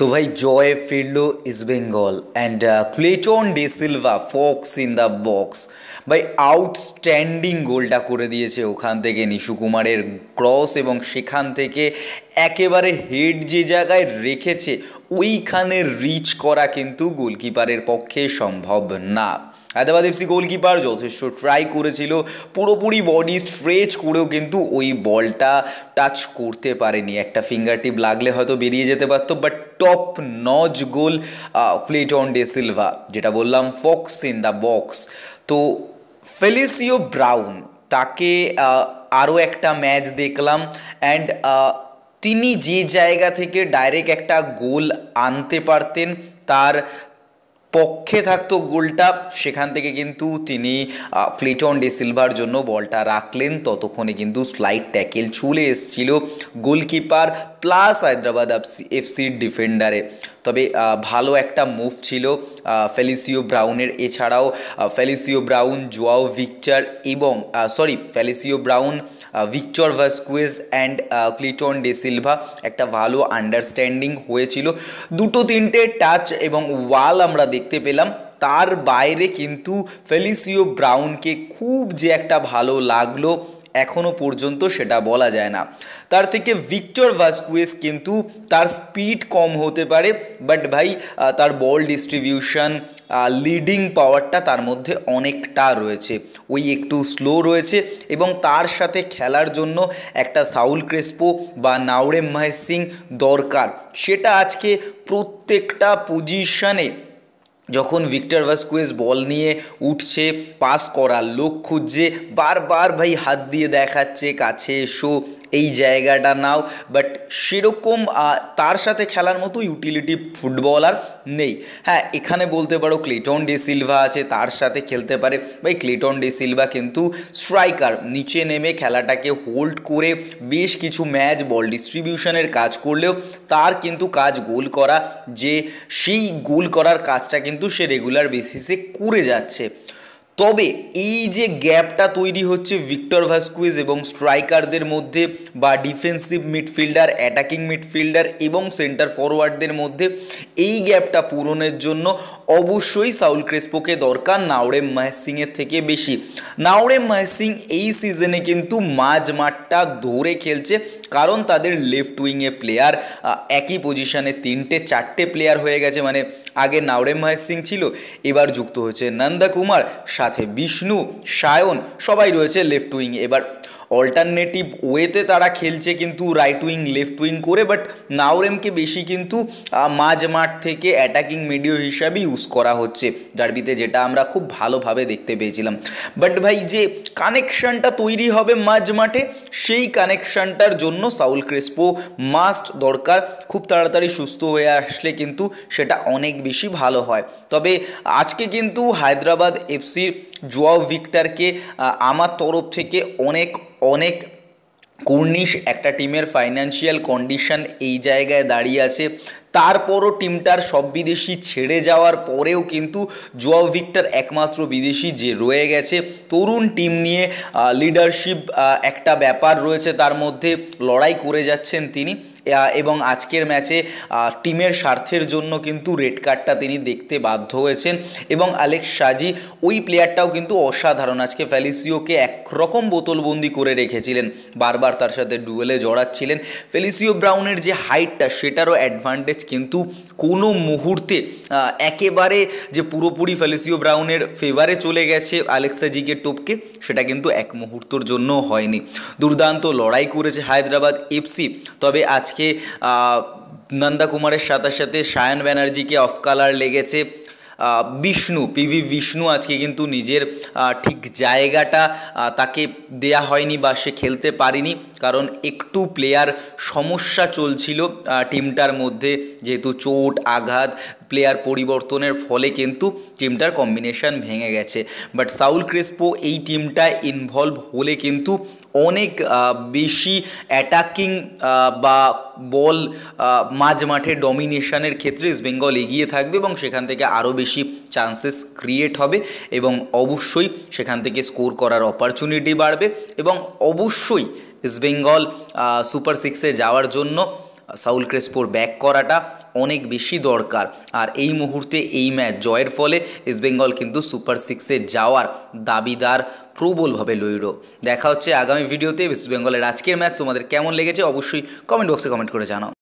তো ভাই জয়ে ফিরলো East Bengal and Cleiton de Silva fox in the box ভাই আউটস্ট্যান্ডিং গোলটা করে দিয়েছে ওখান থেকে নিশুকুমারের ক্রস এবং সেখান থেকে একেবারে হেড যে জায়গায় রেখেছে ওইখানে রিচ করা কিন্তু গোলকিপারের পক্ষে সম্ভব না হায়দ্রাবাদ এফসি গোলকিপার যথেষ্ট ট্রাই করেছিল পুরোপুরি বডি স্ট্রেচ করেও কিন্তু ওই বলটা টাচ করতে পারেনি একটা ফিঙ্গার টিপ লাগলে হয়তো বেরিয়ে যেতে পারতো বাট টপ নজ গোল ফ্লিটন ডে সিলভা যেটা বললাম ফক্স ইন দ্য বক্স তো ফেলিসিও ব্রাউন তাকে আরও একটা ম্যাচ দেখলাম অ্যান্ড তিনি যে জায়গা থেকে ডাইরেক্ট একটা গোল আনতে পারতেন তার পক্ষে থাকতো গোলটা সেখান থেকে কিন্তু তিনি ফ্লিটন ডে সিলভার জন্য বলটা রাখলেন ততক্ষণে কিন্তু স্লাইড ট্যাকেল চলে এসছিল গোলকিপার প্লাস হায়দ্রাবাদ এফসির ডিফেন্ডারে তবে ভালো একটা মুভ ছিল ফেলিসিও ব্রাউনের এছাড়াও ফেলিসিও ব্রাউন জোয়াও ভিক্টর এবং sorry Felicio Brown Victor Vasquez and Cleiton de Silva একটা ভালো আন্ডারস্ট্যান্ডিং হয়েছিল দুটো তিনটে টাচ এবং ওয়াল আমরা দেখতে পেলাম তার বাইরে কিন্তু ফেলিসিও ব্রাউনকে খুব যে একটা ভালো লাগলো এখনও পর্যন্ত সেটা বলা যায় না তার থেকে ভিক্টর ভাস্কুয়েস কিন্তু তার স্পিড কম হতে পারে বাট ভাই তার বল ডিস্ট্রিবিউশন লিডিং পাওয়ারটা তার মধ্যে অনেকটা রয়েছে ওই একটু স্লো রয়েছে এবং তার সাথে খেলার জন্য একটা সাউল ক্রেসপো বা নাওরেম মাহেশ সিং দরকার সেটা আজকে প্রত্যেকটা পজিশনে যখন ভিক্টর ভাস্কুয়েস বল নিয়ে উঠছে পাস করার লোক খুঁজছে বারবার ভাই হাত দিয়ে দেখাচ্ছে কাছে এসো এই জায়গাটা নাও বাট সেরকম তার সাথে খেলার মতো ইউটিলিটি ফুটবলার নেই হ্যাঁ এখানে বলতে পারো ক্লেটন ডি সিলভা আছে তার সাথে খেলতে পারে বা ক্লেটন ডি সিলভা কিন্তু স্ট্রাইকার নিচে নেমে খেলাটাকে হোল্ড করে বেশ কিছু ম্যাচ বল ডিস্ট্রিবিউশনের কাজ করলেও তার কিন্তু কাজ গোল করা যে সেই গোল করার কাজটা কিন্তু সে রেগুলার বেসিসে করে যাচ্ছে তবে এই যে গ্যাপটা তৈরি হচ্ছে ভিক্টর ভাস্কুইজ এবং স্ট্রাইকারদের মধ্যে বা ডিফেন্সিভ মিডফিল্ডার অ্যাটাকিং মিডফিল্ডার এবং সেন্টার ফরওয়ার্ডদের মধ্যে এই গ্যাপটা পূরণের জন্য অবশ্যই সাউল ক্রেসপোকে দরকার নাওরেম মাহসিংয়ের থেকে বেশি নাওরেম মাহসিং এই সিজনে কিন্তু মাঝ মাঠটা ধরে খেলছে কারণ তাদের লেফট উইংয়ে প্লেয়ার একই পজিশানে তিনটে চারটে প্লেয়ার হয়ে গেছে মানে আগে নাওরে মহেশ সিং ছিল এবার যুক্ত হয়েছে নন্দা কুমার সাথে বিষ্ণু সায়ন সবাই রয়েছে লেফট উইং এবার অল্টারনেটিভ ওয়েতে তারা খেলছে কিন্তু রাইট উইং লেফট উইং করে বাট নাওরেমকে বেশি কিন্তু মাঝ মাঠ থেকে অ্যাটাকিং মিডিও হিসাবে ইউজ করা হচ্ছে ডার্বিতে যেটা আমরা খুব ভালোভাবে দেখতে পেয়েছিলাম বাট ভাই যে কানেকশানটা তৈরি হবে মাঝ মাঠে সেই কানেকশানটার জন্য সাউল ক্রেসপো মাস্ট দরকার খুব তাড়াতাড়ি সুস্থ হয়ে আসলে কিন্তু সেটা অনেক বেশি ভালো হয় তবে আজকে কিন্তু হায়দ্রাবাদ এফসির জোয়াও ভিক্টরকে আমার তরফ থেকে অনেক অনেক কুর্নিশ একটা টিমের ফাইন্যান্সিয়াল কন্ডিশন এই জায়গায় দাঁড়িয়ে আছে তারপরও টিমটার সব বিদেশি ছেড়ে যাওয়ার পরেও কিন্তু জোয়াও ভিক্টর একমাত্র বিদেশি যে রয়ে গেছে তরুণ টিম নিয়ে লিডারশিপ একটা ব্যাপার রয়েছে তার মধ্যে লড়াই করে যাচ্ছেন তিনি এবং আজকের ম্যাচে টিমের স্বার্থের জন্য কিন্তু রেড কার্ডটা তিনি দেখতে বাধ্য হয়েছেন এবং আলেক্স সাজি ওই প্লেয়ারটাও কিন্তু অসাধারণ আজকে ফেলিসিওকে একরকম বোতলবন্দি করে রেখেছিলেন বারবার তার সাথে ডুয়েলে জড়াচ্ছিলেন ফেলিসিও ব্রাউনের যে হাইটটা সেটারও অ্যাডভান্টেজ কিন্তু কোনো মুহূর্তে একেবারে যে পুরোপুরি ফেলিসিও ব্রাউনের ফেভারে চলে গেছে আলেক্সাজিকে জিকে টোপকে সেটা কিন্তু এক মুহূর্তর জন্য হয়নি দুর্দান্ত লড়াই করেছে হায়দ্রাবাদ এফসি তবে আজকে আজকে নন্দা কুমারের সাথে সাথে সায়ন ব্যানার্জিকে অফ কালার লেগেছে বিষ্ণু পিভি বিষ্ণু আজকে কিন্তু নিজের ঠিক জায়গাটা তাকে দেয়া হয়নি বা সে খেলতে পারেনি কারণ একটু প্লেয়ার সমস্যা চলছিল টিমটার মধ্যে যেহেতু চোট আঘাত প্লেয়ার পরিবর্তনের ফলে কিন্তু টিমটার কম্বিনেশান ভেঙে গেছে বাট সাউল ক্রেসপো এই টিমটায় ইনভলভ হলে কিন্তু অনেক বেশি অ্যাটাকিং বা বল মাঝ মাঠে ডমিনেশনের ক্ষেত্রে ইস্টবেঙ্গল এগিয়ে থাকবে এবং সেখান থেকে আরও বেশি চান্সেস ক্রিয়েট হবে এবং অবশ্যই সেখান থেকে স্কোর করার অপরচুনিটি বাড়বে এবং অবশ্যই ইস্টবেঙ্গল সুপার সিক্সে যাওয়ার জন্য সাউল ক্রেসপোর ব্যাক করাটা অনেক বেশি দরকার আর এই মুহূর্তে এই ম্যাচ জয়ের ফলে ইস্টবেঙ্গল কিন্তু সুপার সিক্সে যাওয়ার দাবিদার প্রবলভাবে লইল দেখা হচ্ছে আগামী ভিডিওতে ইস্টবেঙ্গলের আজকের ম্যাচ তোমাদের কেমন লেগেছে অবশ্যই কমেন্ট বক্সে কমেন্ট করে জানাও